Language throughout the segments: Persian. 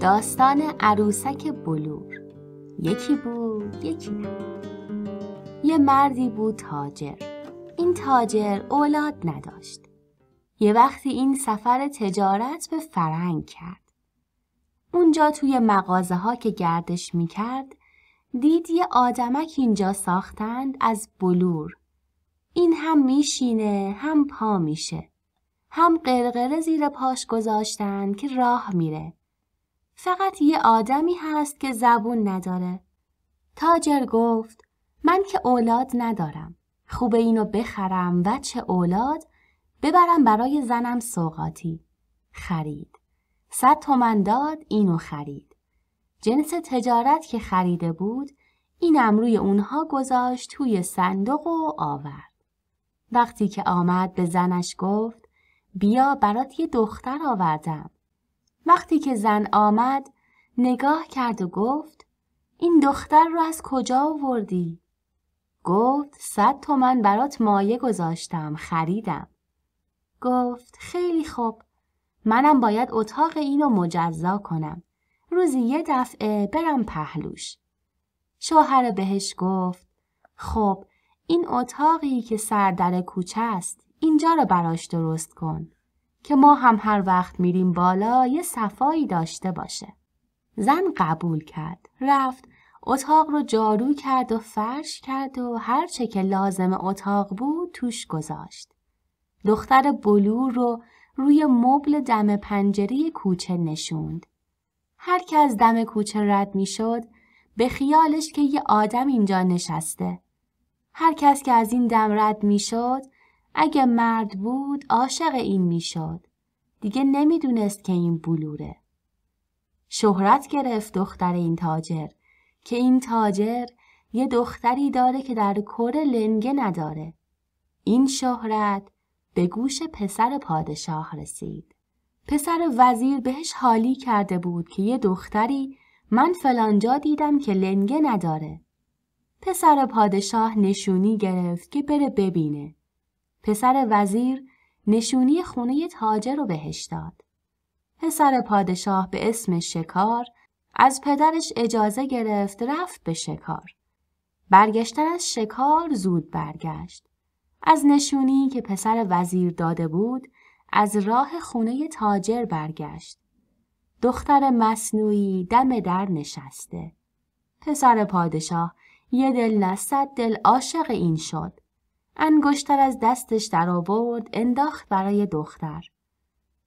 داستان عروسک بلور یکی بود یکی نه یه مردی بود تاجر این تاجر اولاد نداشت یه وقتی این سفر تجارت به فرنگ کرد اونجا توی مغازه ها که گردش میکرد دید یه آدمک اینجا ساختند از بلور این هم میشینه هم پا میشه هم قرقره زیر پاش گذاشتن که راه میره فقط یه آدمی هست که زبون نداره. تاجر گفت من که اولاد ندارم. خوب اینو بخرم و چه اولاد ببرم برای زنم سوقاتی. خرید. صد تومن داد اینو خرید. جنس تجارت که خریده بود اینم روی اونها گذاشت توی صندوق و آورد. وقتی که آمد به زنش گفت بیا برات یه دختر آوردم. وقتی که زن آمد نگاه کرد و گفت این دختر رو از کجا آوردی؟ گفت صد تومن برات مایه گذاشتم خریدم. گفت خیلی خوب منم باید اتاق اینو مجزا کنم. روزی یه دفعه برم پهلوش. شوهر بهش گفت خب این اتاقی که سردر کوچه است اینجا رو براش درست کن. که ما هم هر وقت میریم بالا یه صفایی داشته باشه. زن قبول کرد. رفت. اتاق رو جارو کرد و فرش کرد و هر چه که لازم اتاق بود توش گذاشت. دختر بلور رو روی مبل دم پنجری کوچه نشوند. هر که از دم کوچه رد میشد به خیالش که یه آدم اینجا نشسته. هر کس که از این دم رد میشد اگه مرد بود عاشق این میشد. دیگه نمیدونست که این بلوره. شهرت گرفت دختر این تاجر که این تاجر یه دختری داره که در کره لنگه نداره. این شهرت به گوش پسر پادشاه رسید. پسر وزیر بهش حالی کرده بود که یه دختری من فلانجا دیدم که لنگه نداره. پسر پادشاه نشونی گرفت که بره ببینه. پسر وزیر نشونی خونه تاجر رو بهش داد. پسر پادشاه به اسم شکار از پدرش اجازه گرفت رفت به شکار. برگشتن از شکار زود برگشت. از نشونی که پسر وزیر داده بود از راه خونه تاجر برگشت. دختر مصنوعی دم در نشسته. پسر پادشاه یه دل نه دل عاشق این شد. انگشتر از دستش در آورد انداخت برای دختر.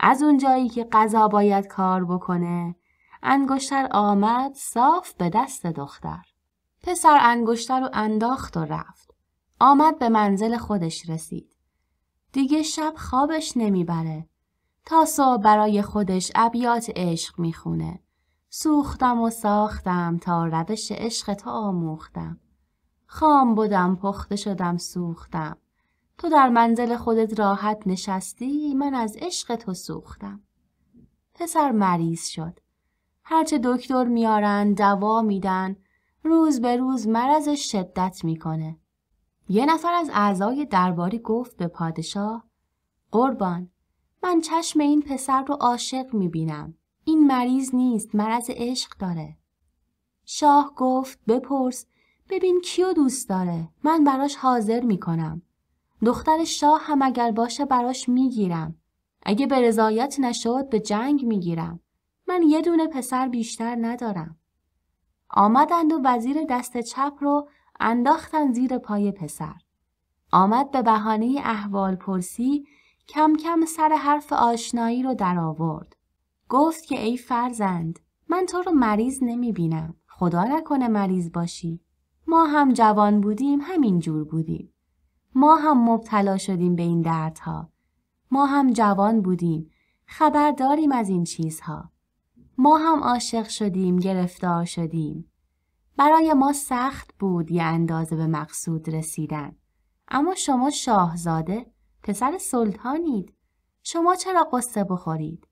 از اون که غذا باید کار بکنه انگشتر آمد صاف به دست دختر. پسر انگشتر رو انداخت و رفت. آمد به منزل خودش رسید. دیگه شب خوابش نمیبره. تا صبح برای خودش ابیات عشق میخونه. سوختم و ساختم تا روش عشق تو آموختم. خام بودم پخته شدم سوختم تو در منزل خودت راحت نشستی من از عشق تو سوختم پسر مریض شد هرچه دکتر میارن دوا میدن روز به روز مرضش شدت میکنه یه نفر از اعضای درباری گفت به پادشاه قربان من چشم این پسر رو عاشق میبینم این مریض نیست مرض عشق داره شاه گفت بپرس ببین کیو دوست داره من براش حاضر میکنم دختر شاه هم اگر باشه براش میگیرم اگه به رضایت نشد به جنگ میگیرم من یه دونه پسر بیشتر ندارم آمدند و وزیر دست چپ رو انداختن زیر پای پسر آمد به بهانه احوال پرسی کم کم سر حرف آشنایی رو آورد گفت که ای فرزند من تو رو مریض نمی بینم خدا نکنه مریض باشی ما هم جوان بودیم همین جور بودیم. ما هم مبتلا شدیم به این دردها. ما هم جوان بودیم. خبر داریم از این چیزها. ما هم عاشق شدیم، گرفتار شدیم. برای ما سخت بود یه اندازه به مقصود رسیدن. اما شما شاهزاده، پسر سلطانید. شما چرا قصه بخورید؟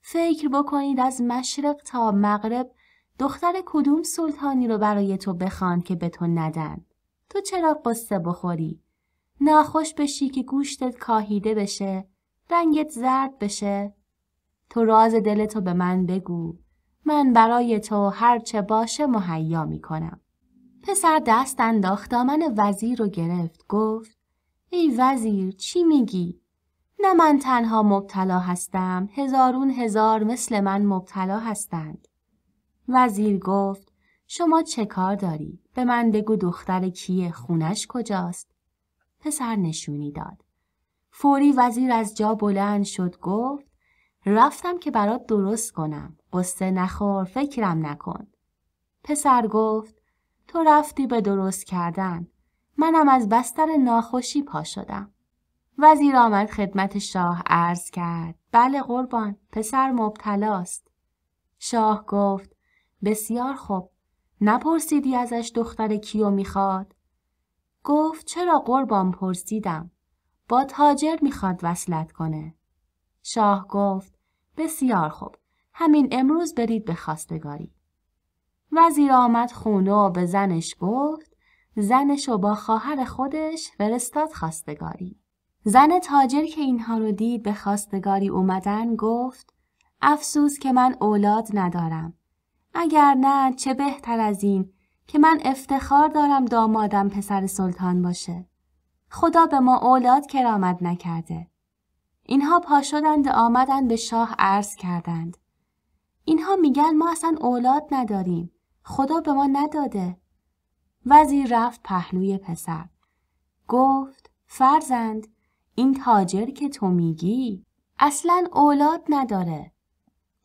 فکر بکنید از مشرق تا مغرب دختر کدوم سلطانی رو برای تو بخوان که به تو ندن تو چرا قصه بخوری ناخوش بشی که گوشتت کاهیده بشه رنگت زرد بشه تو راز دلتو به من بگو من برای تو هر چه باشه مهیا میکنم پسر دست انداخت دامن وزیر رو گرفت گفت ای وزیر چی میگی نه من تنها مبتلا هستم هزارون هزار مثل من مبتلا هستند وزیر گفت شما چه کار داری؟ به من بگو دختر کیه خونش کجاست؟ پسر نشونی داد. فوری وزیر از جا بلند شد گفت رفتم که برات درست کنم. قصه نخور فکرم نکن. پسر گفت تو رفتی به درست کردن. منم از بستر ناخوشی پا شدم. وزیر آمد خدمت شاه عرض کرد. بله قربان پسر مبتلاست. شاه گفت بسیار خوب. نپرسیدی ازش دختر کیو میخواد؟ گفت چرا قربان پرسیدم. با تاجر میخواد وصلت کنه. شاه گفت بسیار خوب. همین امروز برید به خواستگاری. وزیر آمد خونه و به زنش گفت زنش و با خواهر خودش فرستاد خواستگاری. زن تاجر که اینها رو دید به خواستگاری اومدن گفت افسوس که من اولاد ندارم. اگر نه چه بهتر از این که من افتخار دارم دامادم پسر سلطان باشه. خدا به ما اولاد کرامت نکرده. اینها پا شدند آمدند به شاه عرض کردند. اینها میگن ما اصلا اولاد نداریم. خدا به ما نداده. وزیر رفت پهلوی پسر. گفت فرزند این تاجر که تو میگی اصلا اولاد نداره.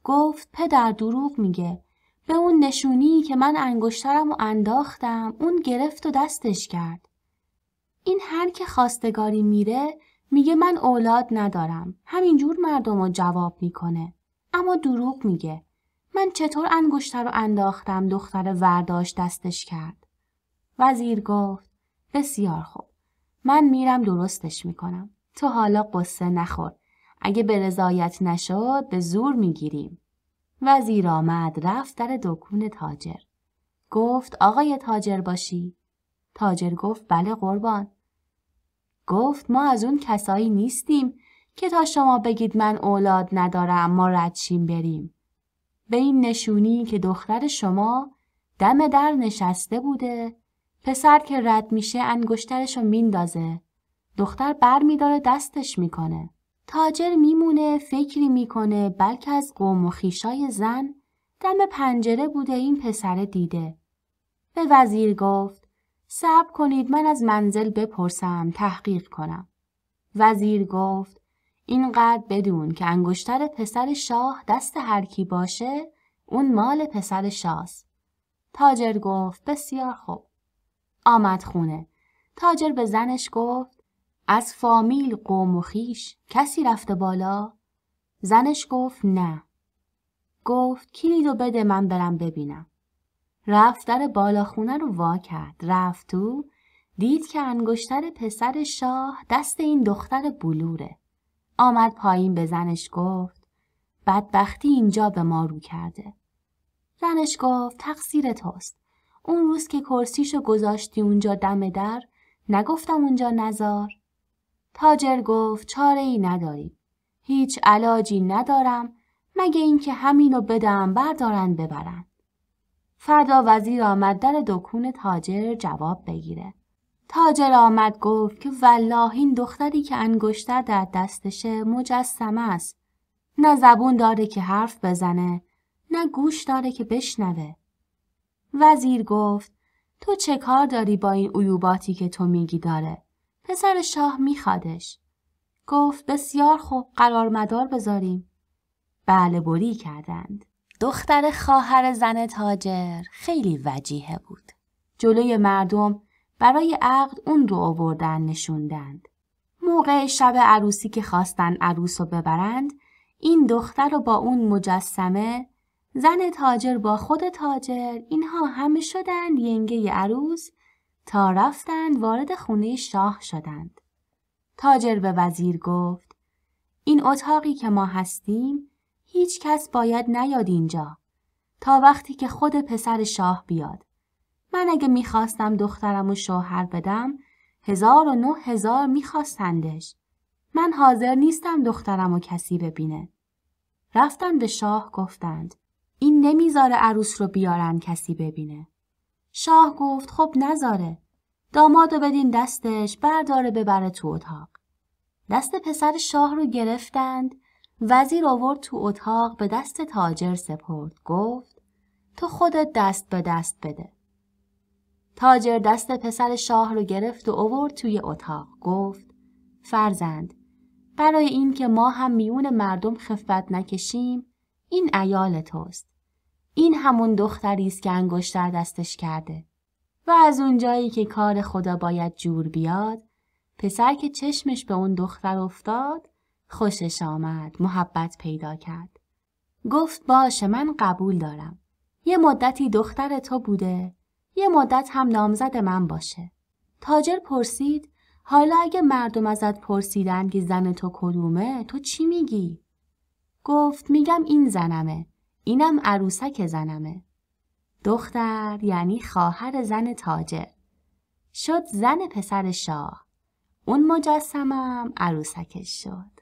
گفت پدر دروغ میگه به اون نشونی که من انگشترم و انداختم اون گرفت و دستش کرد. این هر که خواستگاری میره میگه من اولاد ندارم. همینجور مردم رو جواب میکنه. اما دروغ میگه. من چطور انگشتر رو انداختم دختر ورداش دستش کرد. وزیر گفت بسیار خوب. من میرم درستش میکنم. تو حالا قصه نخور. اگه به رضایت نشد به زور میگیریم. وزیر آمد رفت در دکون تاجر. گفت آقای تاجر باشی؟ تاجر گفت بله قربان. گفت ما از اون کسایی نیستیم که تا شما بگید من اولاد ندارم ما ردشیم بریم. به این نشونی که دختر شما دم در نشسته بوده پسر که رد میشه انگشترشو میندازه دختر بر میداره دستش میکنه تاجر میمونه فکری میکنه بلکه از قوم و خیشای زن دم پنجره بوده این پسر دیده. به وزیر گفت صبر کنید من از منزل بپرسم تحقیق کنم. وزیر گفت اینقدر بدون که انگشتر پسر شاه دست هر کی باشه اون مال پسر شاست. تاجر گفت بسیار خوب. آمد خونه. تاجر به زنش گفت از فامیل قوم و خیش کسی رفته بالا؟ زنش گفت نه. گفت کلیدو بده من برم ببینم. رفت در بالا خونه رو وا کرد. رفت تو دید که انگشتر پسر شاه دست این دختر بلوره. آمد پایین به زنش گفت بدبختی اینجا به ما رو کرده. زنش گفت تقصیر توست. اون روز که کرسیشو گذاشتی اونجا دم در نگفتم اونجا نزار. تاجر گفت چاره ای نداریم. هیچ علاجی ندارم مگه اینکه همینو بدم بردارن ببرن. فردا وزیر آمد در دکون تاجر جواب بگیره. تاجر آمد گفت که والله این دختری که انگشتر در دستشه مجسمه است. نه زبون داره که حرف بزنه، نه گوش داره که بشنوه. وزیر گفت تو چه کار داری با این عیوباتی که تو میگی داره؟ پسر شاه میخوادش. گفت بسیار خوب قرار مدار بذاریم. بله بری کردند. دختر خواهر زن تاجر خیلی وجیهه بود. جلوی مردم برای عقد اون رو آوردن نشوندند. موقع شب عروسی که خواستن عروس رو ببرند این دختر رو با اون مجسمه زن تاجر با خود تاجر اینها همه شدند ینگه عروس تا رفتند وارد خونه شاه شدند. تاجر به وزیر گفت این اتاقی که ما هستیم هیچ کس باید نیاد اینجا تا وقتی که خود پسر شاه بیاد. من اگه میخواستم دخترم و شوهر بدم هزار و نه هزار میخواستندش. من حاضر نیستم دخترم و کسی ببینه. رفتن به شاه گفتند این نمیذاره عروس رو بیارن کسی ببینه. شاه گفت خب نذاره. دامادو و بدین دستش برداره ببره تو اتاق. دست پسر شاه رو گرفتند وزیر آورد تو اتاق به دست تاجر سپرد گفت تو خودت دست به دست بده. تاجر دست پسر شاه رو گرفت و اوورد توی اتاق گفت فرزند برای این که ما هم میون مردم خفت نکشیم این ایال توست این همون دختری است که انگشتر دستش کرده و از اونجایی که کار خدا باید جور بیاد پسر که چشمش به اون دختر افتاد خوشش آمد محبت پیدا کرد گفت باشه من قبول دارم یه مدتی دختر تو بوده یه مدت هم نامزد من باشه تاجر پرسید حالا اگه مردم ازت پرسیدن که زن تو کدومه تو چی میگی؟ گفت میگم این زنمه اینم عروسک زنمه. دختر یعنی خواهر زن تاجه، شد زن پسر شاه. اون مجسمم عروسکش شد.